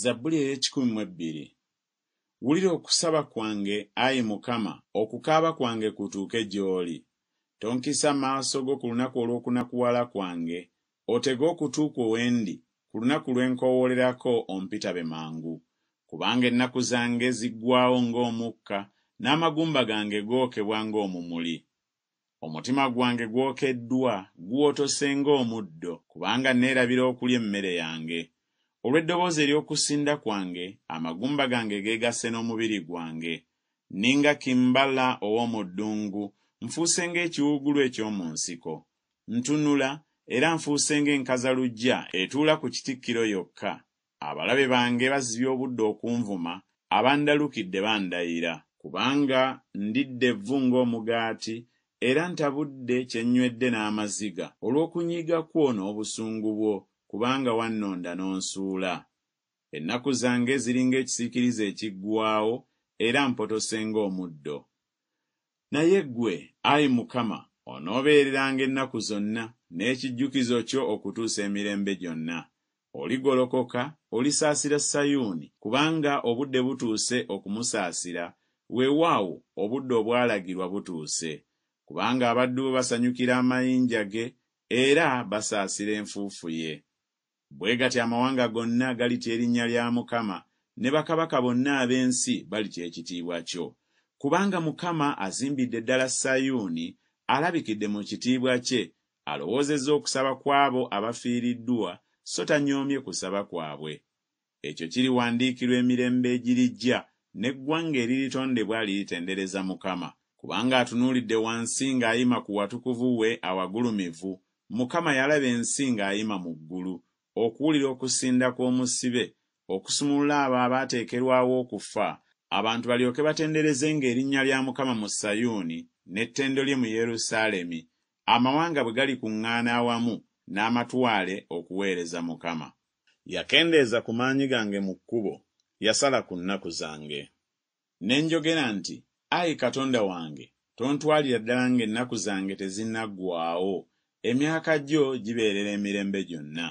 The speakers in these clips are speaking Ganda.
zabbuli ey'ekikumi mu ebbiri wulira okusaba kwange ayi mukama okukaaba kwange kutuuke gy'oli tonkisa maaso go ku lunaku olw'okunakuwala kwange otege okutuuka ow'endi ku lunaku lw'enkowoolerako ompitabe mangu kubanga ennaku zange ziggwaawo ng'omukka n'amagumba gange gookebwa ng'omumuli omutima gwange gwokeddwa guwotose ng'omuddo kubanga neerabira okulya emmere yange olw'eddoboozi ery'okusinda kwange amagumba gange geegase n'omubiri gwange ninga kimbala ow'omu ddungu nfuuse ng'ekiwugulu eky'omu nsiko ntunula era nfuuse ng'enkazaluggya etuula ku kitikkiro yokka abalabe bange bazibye obudde okunvuma abandalukidde bandayira kubanga ndidde evvu ng'omugaati era ntabudde kyennywedde n'amaziga olw'okunyiga kwo n'obusungu bwo kubanga wannonda n'onsuula ennaku zange ziri ng'ekisiikirizi ekiggwaawo era mpotose ng'omuddo naye ggwe ayi mukama onoobeereranga ennaku zonna n'ekijjukizo kyo okutuusa emirembe gyonna oligolokoka olisaasira sayuuni kubanga obudde butuuse okumusaasira weewaawo obudde obwalagirwa butuuse kubanga abaddu bo basanyukira amayinja ge era basaasira enfuufu ye bwe gati amawanga gonna galita erinnya lya mukama ne bakabaka bonna ab'ensi balitya ekitiibwa kyo kubanga mukama azimbidde eddala sayuuni alabikidde mu kitiibwa kye alowoozezza okusaba kw'abo abafiiriddwa so tanyoomye kusaba kwabwe ekyo kiriwandiikirwa emirembe egirijja n'eggwanga eriritondebwa liritendereza mukama kubanga atunuulidde wansi ng'ayima ku watukuvu we awagulumivu mukama yalaba ensi ng'ayima mu ggulu okuwulira okusinda kw'omusibe okusumulula abo abaateekerwawo okufa abantu balyoke batenderezenga erinnya lya mukama mu sayuuni n'ettendo lye mu yerusaalemi amawanga bwe galikuŋŋaana awamu n'amatwale okuweereza mukama yakendeeza ku maanyi gange mu kkubo yasala ku nnaku zange ne njogera nti ayi katonda wange tontwalira ddala ng'ennaku zange tezinnaggwaawo emyaka gyo gibeerera emirembe gyonna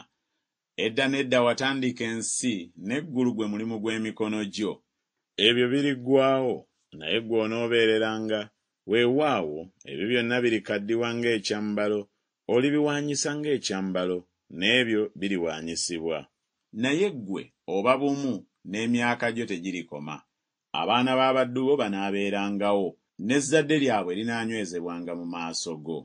edda nedda watandika ensi n'eggulu gwe mulimu gw'emikono gyo ebyo biriggwawo naye gwe onoobeereranga weewaawo ebyo byonna birikaddibwa ng'ekyambalo olibiwaanyisa ng'ekyambalo n'ebyo biriwaanyisibwa naye ggwe oba bumu n'emyaka gyo tegirikoma abaana b'abaddu bo banaabeerangawo n'ezzadde lyabwe linaanywezebwanga mu maaso go